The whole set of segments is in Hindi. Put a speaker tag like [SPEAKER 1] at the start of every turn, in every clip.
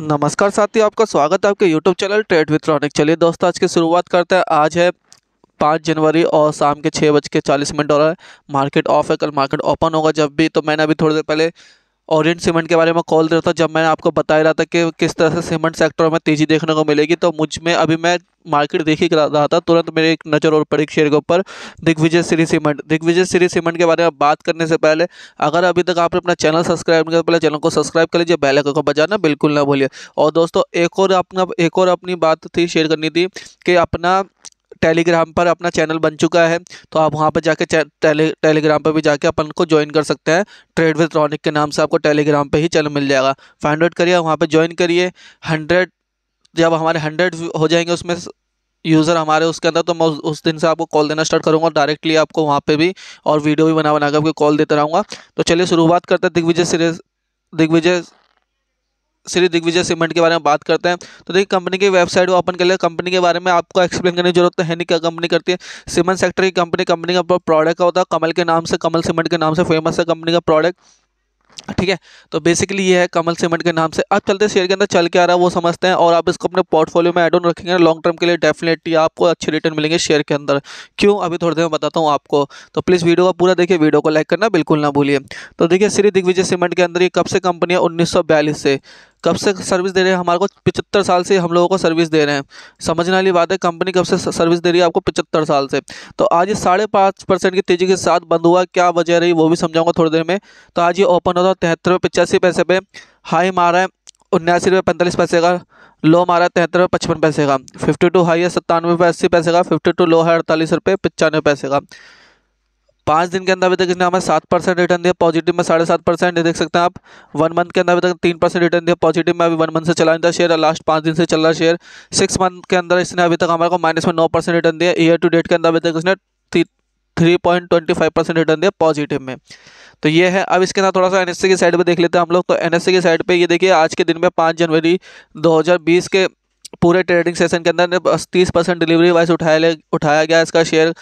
[SPEAKER 1] नमस्कार साथियों आपका स्वागत है आपके YouTube channel trade with Ronik चलिए दोस्तों आज की शुरुआत करते हैं आज है पाँच जनवरी और शाम के छः बज के चालीस मिनट और मार्केट ऑफ है कल मार्केट ओपन होगा जब भी तो मैंने अभी थोड़ी देर पहले ओरिएंट सीमेंट के बारे में कॉल दे रहा था जब मैंने आपको बताया रहा था कि किस तरह से सीमेंट सेक्टर में तेज़ी देखने को मिलेगी तो मुझ में अभी मैं मार्केट देख ही रहा था तुरंत मेरे एक नज़र और पड़ी शेयर के ऊपर दिग्विजय श्री सीमेंट दिग्विजय श्री सीमेंट के बारे में बात करने से पहले अगर अभी तक आपने अपना चैनल सब्सक्राइब नहीं किया तो पहले चैनल को सब्सक्राइब कर लीजिए बैलक को बजाना बिल्कुल ना भूलिए और दोस्तों एक और अपना एक और अपनी बात थी शेयर करनी थी कि अपना टेलीग्राम पर अपना चैनल बन चुका है तो आप वहाँ पर जाकर टेली टेलीग्राम पर भी जाके अपन को ज्वाइन कर सकते हैं ट्रेड विद रॉनिक के नाम से आपको टेलीग्राम पर ही चैनल मिल जाएगा फाइंड आउट करिए वहाँ पर ज्वाइन करिए हंड्रेड जब हमारे हंड्रेड हो जाएंगे उसमें यूज़र हमारे उसके अंदर तो मैं उस दिन से आपको कॉल देना स्टार्ट करूँगा डायरेक्टली आपको वहाँ पे भी और वीडियो भी बना बना के आपको कॉल देता रहूँगा तो चलिए शुरुआत करते हैं दिग्विजय सिरे दिग्विजय श्री दिग्विजय सीमेंट के बारे में बात करते हैं तो देखिए कंपनी की वेबसाइट ओपन कर लिया कंपनी के बारे में आपको एक्सप्लेन करने की जरूरत तो है नहीं क्या कंपनी करती है सीमेंट सेक्टर की कंपनी कंपनी का प्रोडक्ट का होता है कमल के नाम से कमल सीमेंट के नाम से फेमस है कंपनी का प्रोडक्ट ठीक है तो बेसिकली ये है कमल सीमेंट के नाम से अब चलते शेयर के अंदर चल के आ रहा है वो समझते हैं और आप इसको अपने पोर्टफोलियो में एड ऑन रखेंगे लॉन्ग टर्म के लिए डेफिनेटली आपको अच्छे रिटर्न मिलेंगे शेयर के अंदर क्यों अभी थोड़ी देर में बताता हूँ आपको तो प्लीज़ वीडियो का पूरा देखिए वीडियो को लाइक करना बिल्कुल ना भूलिए तो देखिए श्री दिग्विजय सीमेंट के अंदर ये कब से कंपनी है उन्नीस से कब से सर्विस दे रहे हैं हमारे को पचहत्तर साल से हम लोगों को सर्विस दे रहे हैं समझने वाली बात है कंपनी कब से सर्विस दे रही है आपको पचहत्तर साल से तो आज ये साढ़े पाँच परसेंट की तेज़ी के साथ बंद हुआ क्या वजह रही वो भी समझाऊंगा थोड़ी देर में तो आज ये ओपन होता है तिहत्तर रुपये पचासी पैसे पे हाई मारा है उन्यासी रुपये पैंतालीस पैसे का लो मारा है तिहत्तर रुपये पचपन पैसे का फिफ्टी टू हाई है सत्तानवे रुपये अस्सी पैसे का फिफ्टी टू लो है अड़तालीस रुपये पचानवे पैसे का पाँच दिन के अंदर अभी तक इसने हमें सात परसेंट रिटर्न दिया पॉजिटिव में साढ़े सात परसेंट देख सकते हैं आप वन मंथ के अंदर अभी तक तीन परसेंट रिटर्न दिया पॉजिटिव में अभी वन मंथ से चला नहीं था शेयर लास्ट पाँच दिन से चल रहा शेयर सिक्स मंथ के अंदर इसने अभी तक हमारे को माइनस में नौ परसेंट रिटर्न दिया ईयर टू डेट के अंदर अभी तक इसने three point twenty five percent return दिया पॉजिटिव में तो ये है अब इसके अंदर थोड़ा सा एनएससी की साइड पर देख लेते हैं हम लोग तो एनएससी की साइड पर ये देखिए आज के दिन में पाँच जनवरी दो हज़ार बीस के पूरे ट्रेडिंग सेशन के अंदर तीस परसेंट डिलीवरी वाइज उठाया ले उठाया गया इसका शेयर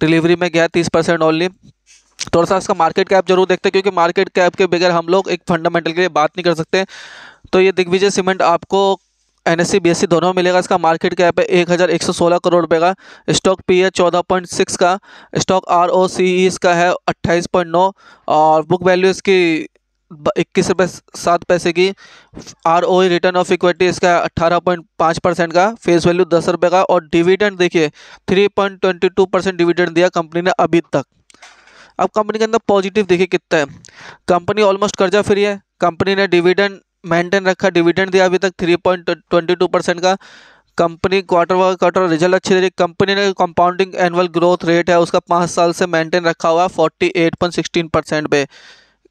[SPEAKER 1] डिलीवरी में गया तीस परसेंट ओनली थोड़ा सा इसका मार्केट कैप जरूर देखते हैं क्योंकि मार्केट कैप के बगैर हम लोग एक फंडामेंटल के लिए बात नहीं कर सकते तो ये दिग्विजय सीमेंट आपको एन एस सी दोनों में मिलेगा इसका मार्केट कैप है एक हज़ार एक सौ सोलह करोड़ रुपये का स्टॉक पी है चौदह पॉइंट सिक्स का स्टॉक आर ओ सी इसका है अट्ठाईस पॉइंट नौ और बुक वैल्यू इसकी इक्कीस रुपये सात पैसे की R O return of equity इसका अट्ठारह पॉइंट पाँच परसेंट का फेस वैल्यू दस रुपये का और डिविडेंड देखिए three point twenty two percent dividend दिया कंपनी ने अभी तक अब कंपनी के अंदर पॉजिटिव देखिए कितना है कंपनी ऑलमोस्ट कर्जा फ्री है कंपनी ने डिविडेंड मेंटेन रखा डिविडेंड दिया अभी तक three point twenty two percent का company quarter by quarter result अच्छे दे रही कंपनी ने कंपाउंडिंग एनुअल ग्रोथ रेट है उसका पाँच साल से मेंटेन रखा हुआ है forty eight point sixteen percent पे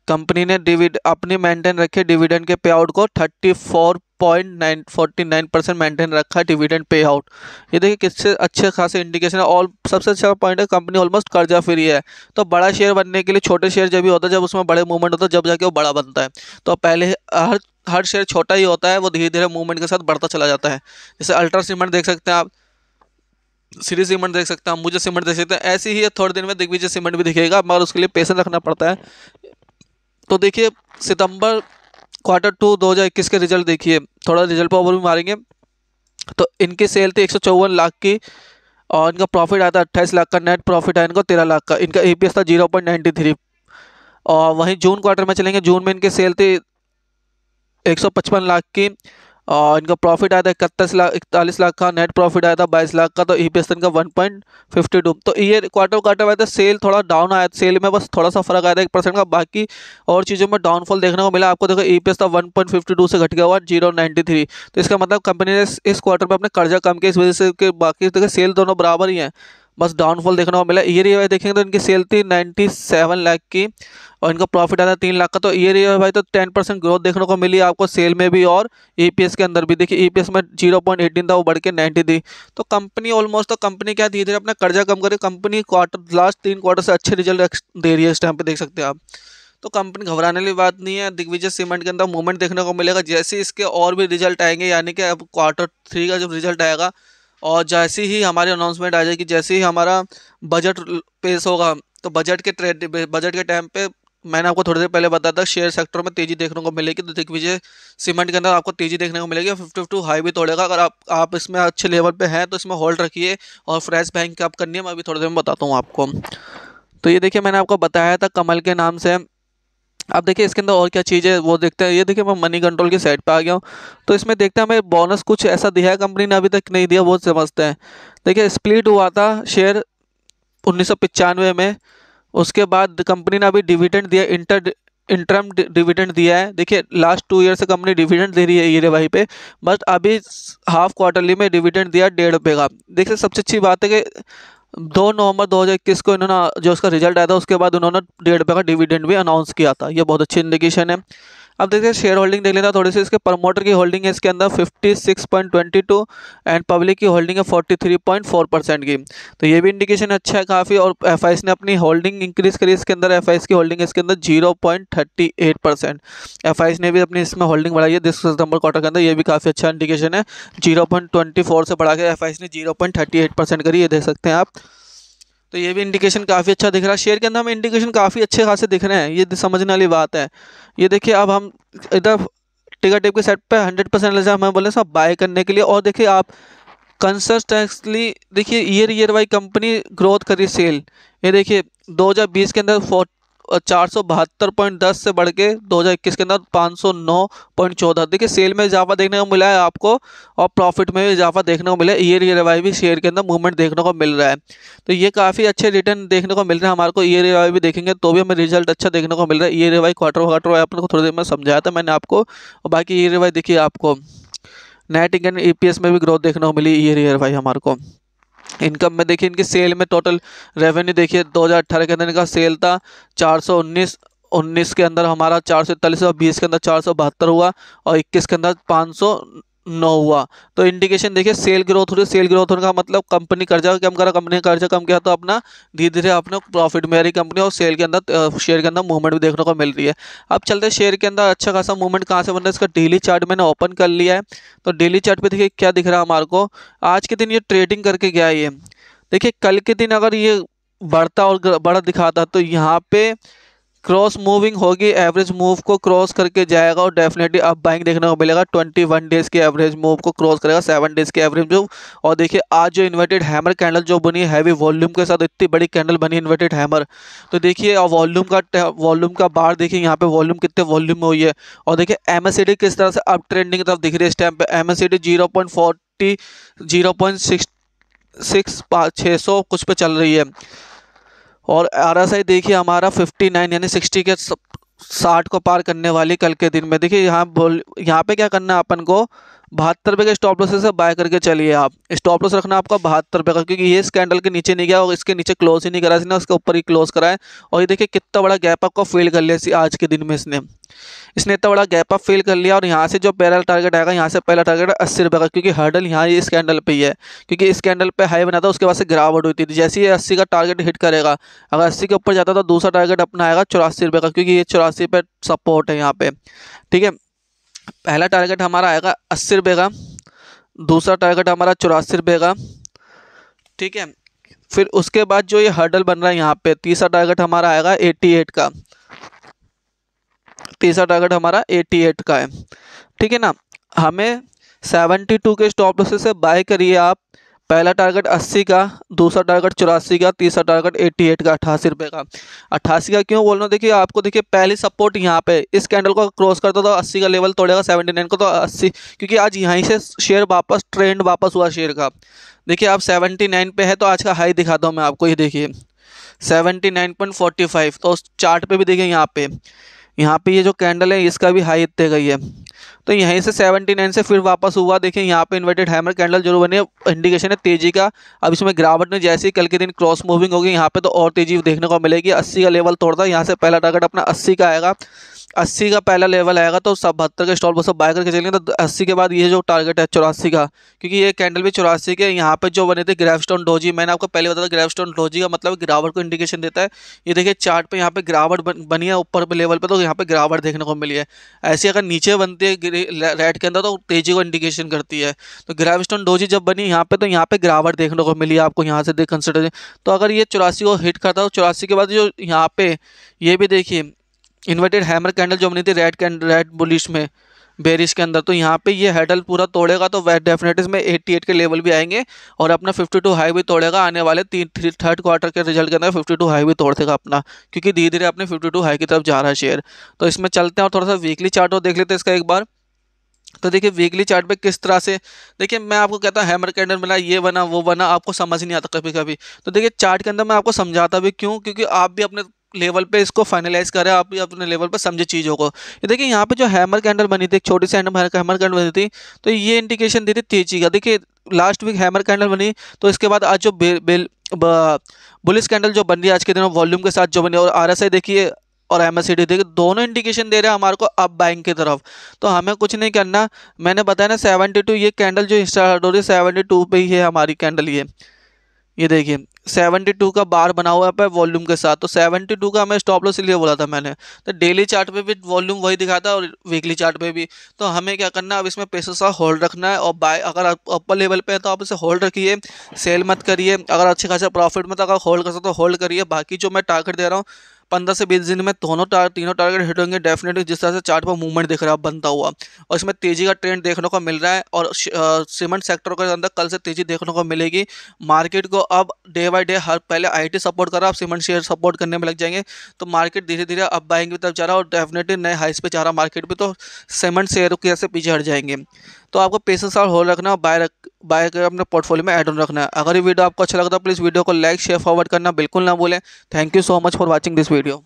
[SPEAKER 1] कंपनी ने डिविड अपनी मेंटेन रखी डिविडेंड के पे आउट को thirty four point nine forty nine percent maintain रखा है डिविडेंड पे आउट ये देखिए किससे अच्छे खासे इंडिकेशन है और सबसे अच्छा पॉइंट है कंपनी ऑलमोस्ट कर्जा फ्री है तो बड़ा शेयर बनने के लिए छोटे शेयर जब भी होता है जब उसमें बड़े मूवमेंट होता है जब जाके वो बड़ा बनता है तो पहले हर हर शेयर छोटा ही होता है वो धीरे धीरे मूवमेंट के साथ बढ़ता चला जाता है जैसे अल्ट्रा सीमेंट देख सकते हैं आप सीरीज सीमेंट देख सकते हैं मुझे सीमेंट देख सकते हैं ऐसे ही थोड़े दिन में दिग्विजय सीमेंट भी दिखेगा मगर उसके लिए पेशेंस रखना पड़ता है तो देखिए सितंबर क्वार्टर टू 2021 के रिजल्ट देखिए थोड़ा रिजल्ट पर ओवर भी मारेंगे तो इनकी सेल थी एक लाख की और इनका प्रॉफिट आया था अट्ठाईस लाख का नेट प्रॉफिट आया इनका तेरह लाख का इनका ई था जीरो पॉइंट नाइन्टी थ्री और वहीं जून क्वार्टर में चलेंगे जून में इनके सेल थी एक सौ पचपन लाख की और इनका प्रॉफिट आया था इकतीस लाख इकतालीस लाख का नेट प्रॉफिट आया था बाईस लाख का तो ई पी एस इनका वन पॉइंट फिफ्टी टू तो ये क्वार्टर तो क्वार्टर आया था सेल थोड़ा डाउन आया सेल में बस थोड़ा सा फर्क आया था एक परसेंट का बाकी और चीज़ों में डाउनफॉल देखने को मिला आपको देखो ई पी एस था वन पॉइंट फिफ्टी टू से घट गया हुआ जीरो नाइन्टी थ्री तो इसका मतलब कंपनी ने इस क्वार्टर में अपने कर्जा कम किया इस वजह से बाकी देखिए सेल दोनों बराबर ही हैं बस डाउनफॉल देखने को मिला ईयर ईयर देखेंगे तो इनकी सेल थी नाइन्टी सेवन लाख की और इनका प्रॉफिट है तीन लाख का तो ईयर ईयर भाई तो टेन परसेंट ग्रोथ देखने को मिली आपको सेल में भी और ई e के अंदर भी देखिए ई e में जीरो पॉइंट एटीन था वो बढ़ के नाइन्टी थी तो कंपनी ऑलमोस्ट तो कंपनी क्या धीरे धीरे अपना कर्जा कम करी कंपनी क्वार्टर लास्ट तीन क्वार्टर से अच्छे रिजल्ट दे रही है इस टाइम पर देख सकते हैं आप तो कंपनी घबराने वाली बात नहीं है दिग्विजय सीमेंट के अंदर मूवमेंट देखने को मिलेगा जैसे इसके और भी रिजल्ट आएंगे यानी कि अब क्वार्टर थ्री का जब रिजल्ट आएगा और जैसे ही हमारी अनाउंसमेंट आ जाएगी जैसे ही हमारा बजट पेश होगा तो बजट के ट्रेड बजट के टाइम पे मैंने आपको थोड़ी देर पहले बताया था शेयर सेक्टर में तेजी देखने को मिलेगी तो देख लीजिए सीमेंट के अंदर आपको तेजी देखने को मिलेगी फिफ्टी टू हाई भी तोड़ेगा अगर आप आप इसमें अच्छे लेवल पे हैं तो इसमें होल्ड रखिए और फ्रेश बैंक आप करनी है मैं अभी थोड़ी देर में बताता हूँ आपको तो ये देखिए मैंने आपको बताया था कमल के नाम से अब देखिए इसके अंदर और क्या चीज़ है वो देखते हैं ये देखिए मैं मनी कंट्रोल की साइड पे आ गया हूँ तो इसमें देखते हैं हमें बोनस कुछ ऐसा दिया है कंपनी ने अभी तक नहीं दिया वो समझते हैं देखिए स्प्लिट हुआ था शेयर उन्नीस में उसके बाद कंपनी ने अभी डिविडेंड दिया इंटर इंटरम डिविडेंड दिया है देखिए लास्ट टू ईयर से कंपनी डिविडेंड दे रही है ये भाई पे बट अभी हाफ क्वार्टरली में डिविडेंड दिया डेढ़ रुपये का देखिए सबसे अच्छी बात है कि दो नवंबर 2021 को इन्होंने जो उसका रिजल्ट आया था उसके बाद उन्होंने डेढ़ रुपये का डिविडेंड भी अनाउंस किया था ये बहुत अच्छी इंडिकेशन है अब देखते हैं शेयर होल्डिंग देख लेता थोड़ी सी इसके प्रमोटर की होल्डिंग है इसके अंदर 56.22 एंड पब्लिक की होल्डिंग है 43.4 परसेंट की तो ये भी इंडिकेशन अच्छा है काफ़ी और एफ ने अपनी होल्डिंग इंक्रीज करी इसके अंदर एफ की होल्डिंग इसके अंदर जीरो पॉइंट ने भी अपनी इसमें होल्डिंग बढ़ाई है दिस सितंबर क्वार्टर के अंदर ये भी काफ़ी अच्छा इंडिकेशन है जीरो से बढ़ा के एफ ने जीरो करी ये देख सकते हैं आप तो ये भी इंडिकेशन काफ़ी अच्छा दिख रहा है शेयर के अंदर हमें इंडिकेशन काफ़ी अच्छे खासे दिख रहे हैं ये समझने वाली बात है ये देखिए अब हम इधर टिकर टेप के सेट पे हंड्रेड परसेंट ले हमें बोले सब बाय करने के लिए और देखिए आप कंसस्टेंसली देखिए year year Y company growth करी सेल ये देखिए 2020 के अंदर चार सौ बहत्तर पॉइंट दस से बढ़ के दो हज़ार इक्कीस के अंदर पाँच सौ नौ पॉइंट चौदह देखिए सेल में इजाफा देखने को मिला है आपको और प्रॉफिट में भी इजाफा देखने को मिला है ईयर ईयर वाई भी शेयर के अंदर मूवमेंट देखने को मिल रहा है तो ये काफ़ी अच्छे रिटर्न देखने को मिल रहे हैं हमारे को ईयर ईयर वाई भी देखेंगे तो भी हमें रिजल्ट अच्छा देखने को मिल रहा है year year Y quarter quarter Y आपको थोड़ी देर में समझाया था मैंने आपको और बाकी ईयर वाई देखिए आपको नेट इनकम ई में भी ग्रोथ देखने को मिली ईयर ईयर वाई हमारे को इनकम में देखिए इनकी सेल में टोटल रेवेन्यू देखिए 2018 के अंदर इनका सेल था 419 19 के अंदर हमारा चार सौ इकतालीस और बीस के अंदर चार सौ बहत्तर हुआ और इक्कीस के अंदर पाँच सौ न हुआ तो इंडिकेशन देखिए सेल ग्रोथ हो रही है सेल ग्रोथ होने का मतलब कंपनी कर्जा कम करा कंपनी कर्जा कम किया तो अपना धीरे धीरे अपना प्रॉफिट में आ रही कंपनी और सेल के अंदर शेयर के अंदर मूवमेंट भी देखने को मिल रही है अब चलते हैं शेयर के अंदर अच्छा खासा मूवमेंट कहाँ से बन रहा है इसका डेली चार्ट मैंने ओपन कर लिया है तो डेली चार्ट देखिए क्या दिख रहा है हमारे को आज के दिन ये ट्रेडिंग करके गया ये देखिए कल के दिन अगर ये बढ़ता और बड़ा दिखाता तो यहाँ पर क्रॉस मूविंग होगी एवरेज मूव को क्रॉस करके जाएगा और डेफिनेटली अब बाइंग देखने को मिलेगा ट्वेंटी वन डेज़ के एवरेज मूव को क्रॉस करेगा सेवन डेज़ के एवरेज मूव और देखिए आज जो इन्वर्टेड हैमर कैंडल जो बनी हैवी वॉल्यूम के साथ इतनी बड़ी कैंडल बनी इन्वर्टेड हैमर तो देखिए और वॉल्यूम का वॉल्यूम का बार देखिए यहाँ पर वॉल्यूम कितने वॉल्यूम में हुई है और देखिए एम किस तरह से अब ट्रेंडिंग की तरफ दिख रही है इस टाइम पर M S C D zero point forty zero point six six छः सौ कुछ पे चल रही है और आरएसआई देखिए हमारा 59 यानी 60 के साठ को पार करने वाली कल के दिन में देखिए यहाँ बोल यहाँ पे क्या करना है अपन को बहत्तर रुपये का स्टॉप लॉस से बाय करके चलिए आप स्टॉप लॉस रखना आपका बहत्तर रुपये का क्योंकि ये इस कैंडल के नीचे नहीं गया और इसके नीचे क्लोज ही नहीं करा इसने उसके ऊपर ही क्लोज कराए और ये देखिए कितना बड़ा गैप आपको फेल कर लिया आज के दिन में इसने इसने इतना बड़ा गैप आप फेल कर लिया और यहाँ से जो पहला टारगेट आएगा यहाँ से पहला टारगेट अस्सी रुपये का क्योंकि हर्डल यहाँ इस कैंडल पर ही है क्योंकि इस कैंडल पर हाई बना था उसके बाद से गिरावट हुई थी जैसे ही अस्सी का टारगेट हिट करेगा अगर अस्सी के ऊपर जाता तो दूसरा टारगेट अपना आएगा चौरासी रुपये का क्योंकि ये चौरासी पर सपोर्ट है यहाँ पर ठीक है पहला टारगेट हमारा आएगा अस्सी रुपये का दूसरा टारगेट हमारा चौरासी रुपये का ठीक है फिर उसके बाद जो ये हर्डल बन रहा है यहाँ पे तीसरा टारगेट हमारा आएगा एट्टी एट का तीसरा टारगेट हमारा एट्टी एट का है ठीक है ना हमें सेवेंटी टू के स्टॉप लॉसेस से बाय करिए आप पहला टारगेट अस्सी का दूसरा टारगेट चौरासी का तीसरा टारगेट एट्टी एट का अट्ठासी रुपये का अट्ठासी का क्यों बोल रहा हूँ देखिए आपको देखिए पहली सपोर्ट यहाँ पे इस कैंडल को क्रॉस करता तो अस्सी का लेवल तोड़ेगा 79 नाइन को तो अस्सी क्योंकि आज यहीं से शेयर वापस ट्रेंड वापस हुआ शेयर का देखिए आप सेवेंटी नाइन पे है तो आज का हाई दिखाता हूँ मैं आपको ये देखिए seventy nine point forty five तो उस चार्ट पे भी देखिए यहाँ पे यहाँ पे ये जो कैंडल है इसका भी हाई इतने गई है तो यहीं से 79 से फिर वापस हुआ देखिए यहाँ पे इन्वर्टेड हैमर कैंडल जरूर बने इंडिकेशन है तेजी का अब इसमें गिरावट ने जैसे ही कल के दिन क्रॉस मूविंग होगी यहाँ पे तो और तेजी देखने को मिलेगी 80 का लेवल तोड़ता है यहाँ से पहला टारगेट अपना 80 का आएगा 80 का पहला लेवल आएगा तो सब बहत्तर का स्टॉल बस बाय करके चलेंगे तो अस्सी के बाद ये जो टारगेट है चौरासी का क्योंकि ये कैंडल भी चौरासी के यहाँ पे जो बने थे स्टोन डोजी मैंने आपको पहले बताया था स्टोन डोजी का मतलब गिरावट को इंडिकेशन देता है ये देखिए चार्ट पे यहाँ पे गिरावट बनी है ऊपर लेवल पर तो यहाँ पे गिरावट देखने को मिली है ऐसी अगर नीचे बनती है रेड के अंदर तो तेजी को इंडिकेशन करती है तो ग्रेविस्टोन डोजी जब बनी यहाँ पे तो यहाँ पे गिरावट देखने को मिली आपको यहाँ से देख कंसिडर तो अगर ये चौरासी को हिट करता तो चौरासी के बाद जो यहाँ पे ये भी देखिए इन्वर्टेड हैमर कैंडल जो बनी थी रेड कैंडल रेड बुलिश में बेरिश के अंदर तो यहाँ पे ये हेडल पूरा तोड़ेगा तो वेस्ट डेफिनेट इसमें 88 के लेवल भी आएंगे और अपना 52 हाई भी तोड़ेगा आने वाले तीन थ्री थर्ड क्वार्टर के रिजल्ट के अंदर 52 हाई भी तोड़ देगा अपना क्योंकि धीरे धीरे अपने 52 हाई की तरफ जा रहा है शेयर तो इसमें चलते हैं और थोड़ा सा वीकली चार्ट और देख लेते हैं इसका एक बार तो देखिए वीकली चार्ट पे किस तरह से देखिए मैं आपको कहता हूँ हैमर कैंडल बना ये बना वो बना आपको समझ नहीं आता कभी कभी तो देखिए चार्ट के अंदर मैं आपको समझाता भी क्यों क्योंकि आप भी अपने लेवल पे इसको फाइनलाइज करें आप अपने लेवल पर समझे चीज़ों को ये देखिए यहाँ पे जो हैमर कैंडल बनी थी एक छोटी सी हैमर कैंडल बनी थी तो ये इंडिकेशन दी थी तेजी का देखिए लास्ट वीक हैमर कैंडल बनी तो इसके बाद आज जो बिल बुलिस कैंडल जो बन रही है आज के दिनों वॉल्यूम के साथ जो बनी और आर देखिए और एम देखिए दोनों इंडिकेशन दे रहे हैं हमारे को अब बाइंग की तरफ तो हमें कुछ नहीं करना मैंने बताया ना सेवेंटी टू ये कैंडल जो हो रही है सेवेंटी टू पे ही है हमारी कैंडल ये ये देखिए 72 का बार बना हुआ है वॉल्यूम के साथ तो 72 का हमें स्टॉप लॉस इसलिए बोला था मैंने तो डेली चार्ट पे भी वॉल्यूम वही दिखा था और वीकली चार्ट पे भी तो हमें क्या करना है अब इसमें पैसे सा होल्ड रखना है और बाय अगर आप अपर लेवल पे है तो आप इसे होल्ड रखिए सेल मत करिए अगर अच्छे खासा प्रॉफिट मत अगर होल्ड कर सकते तो होल्ड करिए बाकी जो मैं टारगेट दे रहा हूँ पंद्रह से बीस दिन में दोनों टार, तीनों टारगेट हिट होंगे डेफिनेटली जिस तरह से चार्ट पर मूवमेंट दिख रहा है बनता हुआ और इसमें तेजी का ट्रेंड देखने को मिल रहा है और सीमेंट सेक्टर के अंदर कल से तेजी देखने को मिलेगी मार्केट को अब डे बाई डे हर पहले आई सपोर्ट कर रहा है अब सीमेंट शेयर सपोर्ट करने में लग जाएंगे तो मार्केट धीरे धीरे अब बाइंग की तरफ जा रहा है और डेफिनेटली नए हाइस पर जा रहा मार्केट भी तो सीमेंट शेयर की पीछे हट जाएंगे तो आपको पेशेंस और होल्ड रखना बाय रख बाय कर अपने पोर्टफोलियो में एड ऑन रखना है अगर ये वीडियो आपको अच्छा लगता है प्लीज़ वीडियो को लाइक शेयर फॉरवर्ड करना बिल्कुल ना भूलें thank you so much for watching this video